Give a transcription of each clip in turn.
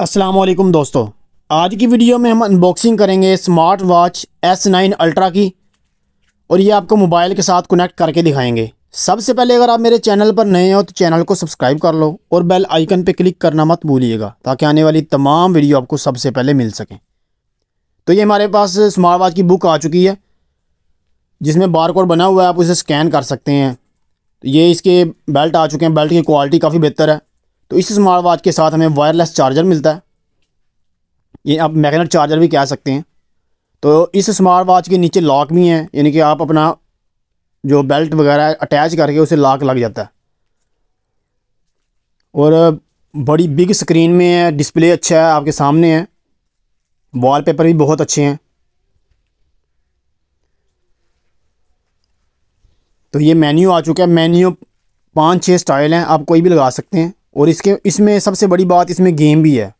असलम दोस्तों आज की वीडियो में हम अनबॉक्सिंग करेंगे smart watch S nine ultra की और ये आपको मोबाइल के साथ कनेक्ट करके दिखाएंगे सबसे पहले अगर आप मेरे चैनल पर नए हो तो चैनल को सब्सक्राइब कर लो और बेल आइकन पर क्लिक करना मत भूलिएगा ताकि आने वाली तमाम वीडियो आपको सबसे पहले मिल सकें तो ये हमारे पास स्मार्ट वॉच की बुक आ चुकी है जिसमें बार कोड बना हुआ है आप उसे स्कैन कर सकते हैं तो ये इसके बेल्ट आ चुके हैं बेल्ट की क्वालिटी काफ़ी बेहतर है तो इस स्मार्ट वॉच के साथ हमें वायरलेस चार्जर मिलता है ये आप मैगनेट चार्जर भी कह सकते हैं तो इस स्मार्ट वॉच के नीचे लॉक भी हैं यानी कि आप अपना जो बेल्ट वगैरह अटैच करके उसे लॉक लग जाता है और बड़ी बिग स्क्रीन में है डिस्प्ले अच्छा है आपके सामने है वॉलपेपर भी बहुत अच्छे हैं तो ये मेन्यू आ चुका है मेन्यू पाँच छः स्टाइल हैं आप कोई भी लगा सकते हैं और इसके इसमें सबसे बड़ी बात इसमें गेम भी है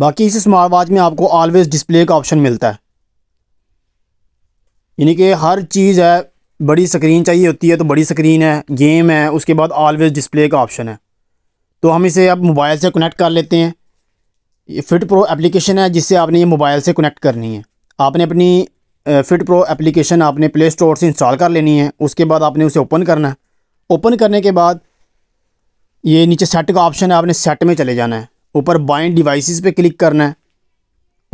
बाकी इस स्मार्ट वॉच में आपको ऑलवेज डिस्प्ले का ऑप्शन मिलता है यानी कि हर चीज़ है बड़ी स्क्रीन चाहिए होती है तो बड़ी स्क्रीन है गेम है उसके बाद ऑलवेज डिस्प्ले का ऑप्शन है तो हम इसे अब मोबाइल से कनेक्ट कर लेते हैं ये फिट प्रो एप्लीकेशन है जिससे आपने ये मोबाइल से कनेक्ट करनी है आपने अपनी फिट प्रो एप्लीकेशन आपने प्ले स्टोर से इंस्टॉल कर लेनी है उसके बाद आपने उसे ओपन करना है ओपन करने के बाद ये नीचे सेट का ऑप्शन है आपने सेट में चले जाना है ऊपर बाइंड डिवाइसेस पे क्लिक करना है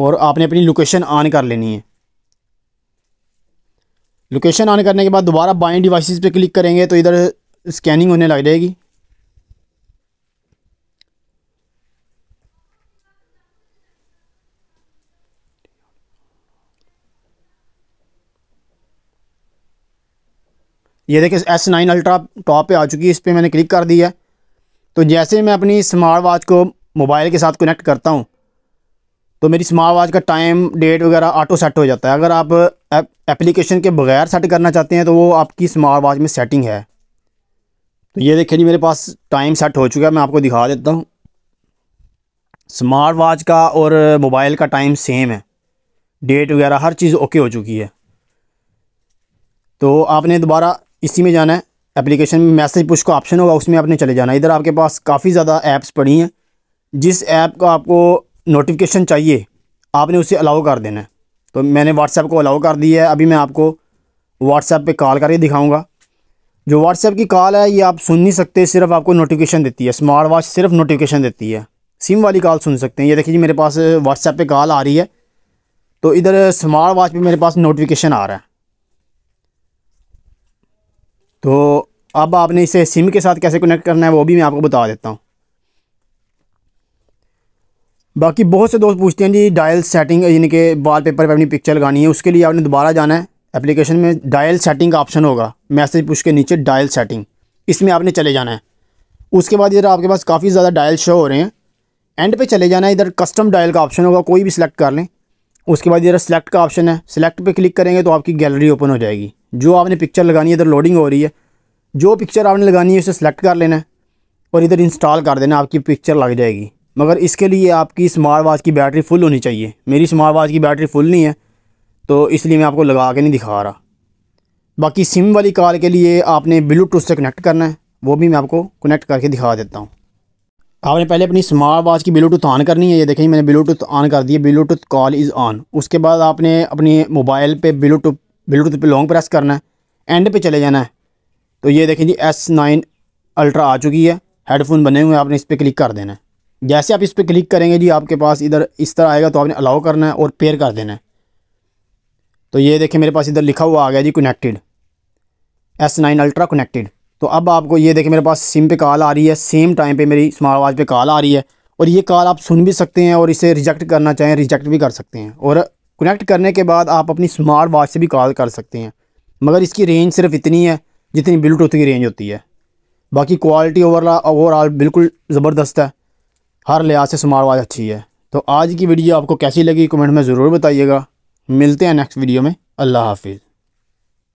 और आपने अपनी लोकेशन ऑन कर लेनी है लोकेशन ऑन करने के बाद दोबारा बाइंड डिवाइसेस पे क्लिक करेंगे तो इधर स्कैनिंग होने लग जाएगी ये देखिए एस नाइन अल्ट्रा टॉप पे आ चुकी है इस पर मैंने क्लिक कर दिया तो जैसे मैं अपनी स्मार्ट वॉच को मोबाइल के साथ कनेक्ट करता हूँ तो मेरी स्मार्ट वॉच का टाइम डेट वगैरह ऑटो सेट हो जाता है अगर आप एप्लीकेशन के बगैर सेट करना चाहते हैं तो वो आपकी स्मार्ट वॉच में सेटिंग है तो ये देखिए जी मेरे पास टाइम सेट हो चुका है मैं आपको दिखा देता हूँ स्मार्ट वॉच का और मोबाइल का टाइम सेम है डेट वगैरह हर चीज़ ओके हो चुकी है तो आपने दोबारा इसी में जाना है एप्लीकेशन में मैसेज पुश का ऑप्शन होगा उसमें आपने चले जाना है इधर आपके पास काफ़ी ज़्यादा ऐप्स पड़ी हैं जिस ऐप का आपको नोटिफिकेशन चाहिए आपने उसे अलाउ कर देना है तो मैंने व्हाट्सएप को अलाउ कर दिया है अभी मैं आपको व्हाट्सएप पे कॉल करके दिखाऊंगा जो व्हाट्सएप की कॉल है ये आप सुन नहीं सकते सिर्फ आपको नोटिफिकेशन देती है स्मार्ट वॉच सिर्फ नोटिफिकेशन देती है सिम वाली कॉल सुन सकते हैं ये देखिए जी मेरे पास व्हाट्सएप पे कॉल आ रही है तो इधर स्मार्ट वॉच पे मेरे पास नोटिफिकेशन आ रहा है तो अब आपने इसे सिम के साथ कैसे कनेक्ट करना है वो भी मैं आपको बता देता हूँ बाकी बहुत से दोस्त पूछते हैं जी डायल सेटिंग यानी कि वाल पेपर पर अपनी पिक्चर लगानी है उसके लिए आपने दोबारा जाना है एप्लीकेशन में डायल सेटिंग का ऑप्शन होगा मैसेज पूछ के नीचे डायल सेटिंग इसमें आपने चले जाना है उसके बाद इधर आपके पास काफ़ी ज़्यादा डायल शो हो रहे हैं एंड पे चले जाना है इधर कस्टम डायल का ऑप्शन होगा कोई भी सिलेक्ट कर लें उसके बाद इधर सेलेक्ट का ऑप्शन है सिलेक्ट पर क्लिक करेंगे तो आपकी गैलरी ओपन हो जाएगी जो आपने पिक्चर लगानी है इधर लोडिंग हो रही है जो पिक्चर आपने लगानी है उसे सेलेक्ट कर लेना है और इधर इंस्टॉल कर देना आपकी पिक्चर लग जाएगी मगर इसके लिए आपकी स्मार्ट वॉच की बैटरी फुल होनी चाहिए मेरी स्मार्ट वॉच की बैटरी फुल नहीं है तो इसलिए मैं आपको लगा के नहीं दिखा रहा बाकी सिम वाली कॉल के लिए आपने ब्लूटूथ से कनेक्ट करना है वो भी मैं आपको कनेक्ट करके दिखा देता हूँ आपने पहले अपनी स्मार्ट वॉच की ब्लूटूथ ऑन करनी है ये देखें मैंने ब्लूटूथ ऑन कर दिया ब्लूटूथ कॉल इज़ ऑन उसके बाद आपने अपने मोबाइल पे ब्लूटूथ ब्लूटूथ पे लॉन्ग प्रेस करना है एंड पे चले जाना है तो ये देखें जी एस नाइन अल्ट्रा आ चुकी है हेडफोन बने हुए हैं आपने इस पर क्लिक कर देना है जैसे आप इस पर क्लिक करेंगे जी आपके पास इधर इस तरह आएगा तो आपने अलाउ करना है और पेयर कर देना है तो ये देखें मेरे पास इधर लिखा हुआ आ गया जी connected S nine ultra connected तो अब आपको ये देखें मेरे पास सिम पे कॉल आ रही है सेम टाइम पे मेरी स्मार्ट वॉच पे कॉल आ रही है और ये कॉल आप सुन भी सकते हैं और इसे रिजेक्ट करना चाहें रिजेक्ट भी कर सकते हैं और कनेक्ट करने के बाद आप अपनी स्मार्ट वॉच से भी कॉल कर सकते हैं मगर इसकी रेंज सिर्फ इतनी है जितनी ब्लूटूथ की रेंज होती है बाकी क्वालिटी ओवरऑल ओवरऑल बिल्कुल ज़बरदस्त है हर लिहाज से स्मार्ट वॉच अच्छी है तो आज की वीडियो आपको कैसी लगी कमेंट में ज़रूर बताइएगा मिलते हैं नेक्स्ट वीडियो में अल्लाह हाफिज़